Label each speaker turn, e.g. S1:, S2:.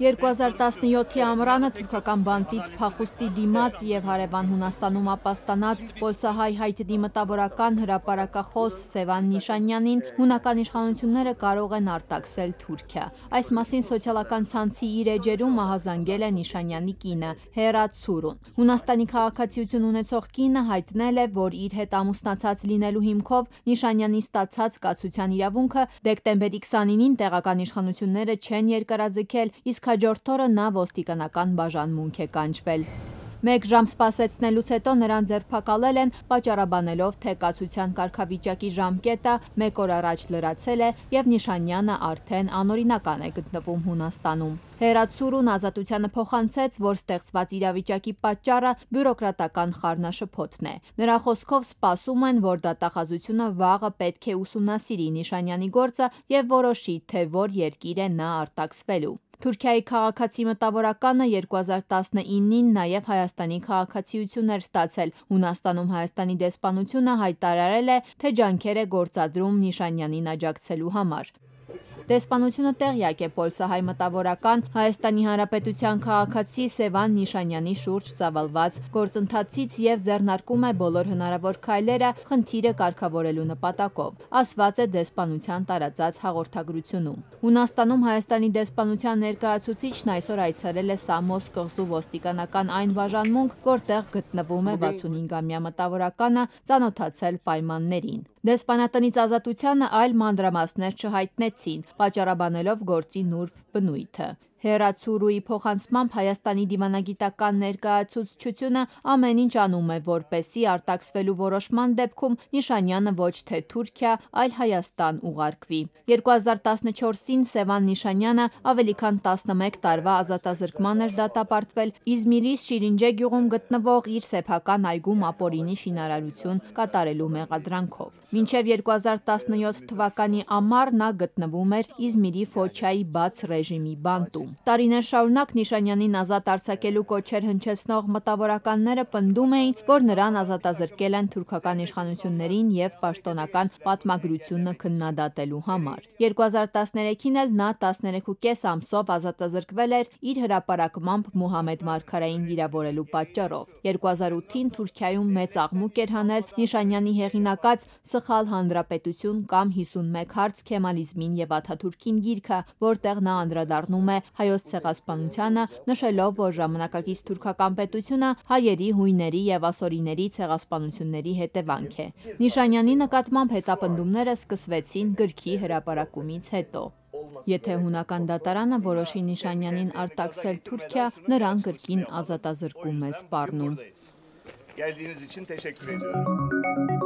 S1: 2017-ի ամռանը թուրքական բանտից փախուստի դիմած եւ հարևան Հունաստանում ապաստանած Պոլսահայ հայտիդի մտավորական հրապարակախոս Սևան Նիշանյանին հունական իշխանությունները կարող են արտաքսել Թուրքիա։ Այս մասին սոցիալական ցանցի իր էջերում ահազանգել է Նիշանյանի կինը Հերա Ցուրուն։ Հունաստանի քաղաքացիություն ունեցող կինը հայտնել է, որ իր հետ ամուսնացած լինելու հիմքով Նիշանյանի ստացած կացության իրավունքը դեկտեմբերի 29-ին տեղական իշխանությունները չեն երկարաձգել, իսկ հաջորդ օրը նա ոստիկանական բաժանմունք է կանչվել։ Մեկ ժամ սպասեցնելուց հետո նրան ձերբակալել են պատճառաբանելով, թե կացության կարգավիճակի ժամկետը մեկ օր առաջ լրացել է եւ Նիշանյանը արդեն անօրինական է գտնվում Հունաստանում։ Հերացուրուն ազատությանը փոխանցեց, որ ստեղծված իրավիճակի պատճառը բյուրոկրատական խառնաշփոթն է։ Նրա խոսքով սպասում են, որ դատախազությունը վաղը պետք է ուսումնասիրի Նիշանյանի գործը եւ որոշի, թե որ երկիր է նա արտաքսվելու։ Թուրքիայի քաղաքացի մտավորականը 2019-ին նաև Հայաստանի քաղաքացիություն էր ստացել։ Հունաստանում Հայաստանի դեսպանությունը հայտարարել է, թե ջանքեր է գործադրում Նիշանյանին աջակցելու համար։ Դեսպանությունը տեղյակ է Պոլսահայ մտավորական Հայաստանի Հանրապետության քաղաքացի Սևան Նիշանյանի շուրջ ծավալված գործընթացից և ձեռնարկում է բոլոր հնարավոր քայլերը խնդիրը կարգավորելու նպատակով, ասված է դեսպանության տարածած հաղորդագրությունում։ Հունաստանում Հայաստանի դեսպանության ներկայացուցիչն այսօր այցելել է Սամոս կղզու ոստիկանական այն բաժանմունք, որտեղ գտնվում է 65-ամյա մտավորականը, ծանոթացել պայմաններին։ Դեսպանատնից ազատությանը այլ մանրամասներ չհայտնեցին, պատճառաբանելով գործի նուրբ բնույթը։ Հերացուրուի փոխանցմամբ Հայաստանի դիվանագիտական ներկայացուցչությունը ամեն ինչ անում է, որպեսզի արտաքսվելու որոշման դեպքում Նիշանյանը ոչ թե Թուրքիա, այլ Հայաստան ուղարկվի։ 2014-ին Սևան Նիշանյանը ավելի քան 11 տարվա ազատազրկման էր դատապարտվել Իզմիրի Շիրինջե գյուղում գտնվող իր սեփական այգում ապօրինի շինարարություն կատարելու մեղադրանքով։ Մինչև 2017 թվականի ամառ նա գտնվում էր Իզմիրի Ֆոչայի բաց ռեժիմի բանտում կատարվում։ Տարիներ շարունակ Նիշանյանին ազատ արձակելու կոչեր հնչեցնող մտավորականները պնդում էին, որ նրան ազատազրկել են թուրքական իշխանություններին եւ պաշտոնական պատմագրությունը քննադատելու համար։ 2013-ին էլ նա 13.5 ամսով ազատազրկվել էր իր հրապարակմամբ Մուհամեդ Մարգարային վիրավորելու պատճառով։ 2008-ին Թուրքիայում մեծ աղմուկ էր հանել Նիշանյանի հեղինակած «Սխալ հանրապետություն» կամ «51 հարց Քեմալիզմին եւ Աթաթուրքին» գիրքը, որտեղ նա անդրադառնում է հայոց ցեղասպանությանը, նշելով, որ ժամանակակից թուրքական պետությունը հայերի, հույների եւ ասորիների ցեղասպանությունների հետևանք է։ Նիշանյանի նկատմամբ հետապնդումները սկսվեցին գրքի հրապարակումից հետո։ Եթե հունական դատարանը որոշի Նիշանյանին արտաքսել Թուրքիա, նրան գրքին ազատազրկում է սպառնում։ Գելդիğiniz için teşekkür ediyorum.